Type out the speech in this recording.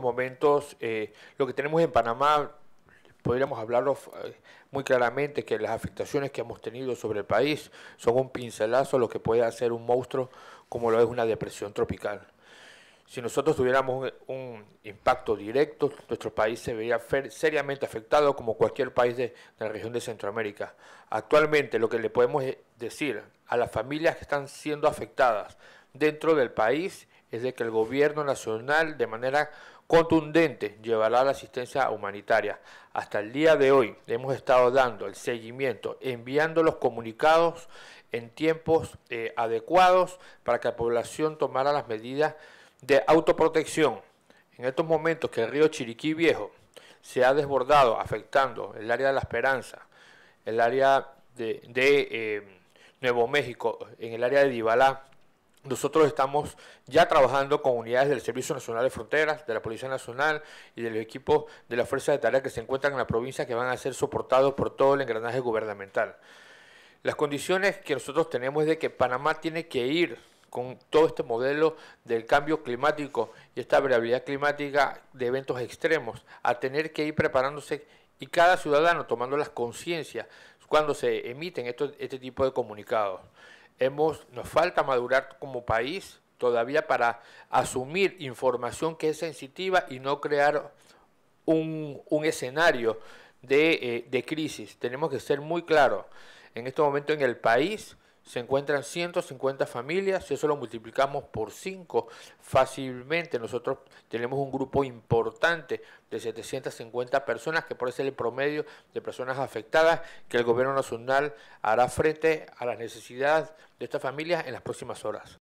momentos eh, lo que tenemos en Panamá, podríamos hablarlo eh, muy claramente, que las afectaciones que hemos tenido sobre el país son un pincelazo lo que puede hacer un monstruo como lo es una depresión tropical. Si nosotros tuviéramos un, impacto directo, nuestro país se vería seriamente afectado como cualquier país de, de la región de Centroamérica. Actualmente lo que le podemos eh, decir a las familias que están siendo afectadas dentro del país es de que el gobierno nacional de manera contundente llevará la asistencia humanitaria. Hasta el día de hoy hemos estado dando el seguimiento, enviando los comunicados en tiempos eh, adecuados para que la población tomara las medidas de autoprotección. En estos momentos que el río Chiriquí Viejo se ha desbordado, afectando el área de La Esperanza, el área de, eh, Nuevo México, en el área de Dibalá, nosotros estamos ya trabajando con unidades del Servicio Nacional de Fronteras, de la Policía Nacional y de los equipos de la Fuerza de tarea que se encuentran en la provincia que van a ser soportados por todo el engranaje gubernamental. Las condiciones que nosotros tenemos es de que Panamá tiene que ir con todo este modelo del cambio climático y esta variabilidad climática de eventos extremos, a tener que ir preparándose y cada ciudadano tomando las conciencias cuando se emiten estos, este tipo de comunicados hemos, nos falta madurar como país todavía para asumir información que es sensitiva y no crear un, escenario de, eh, de crisis. Tenemos que ser muy claros. En este momento en el país se encuentran 150 familias, si eso lo multiplicamos por 5, fácilmente nosotros tenemos un grupo importante de 750 personas, que puede ser el promedio de personas afectadas, que el gobierno nacional hará frente a las necesidades de estas familias en las próximas horas.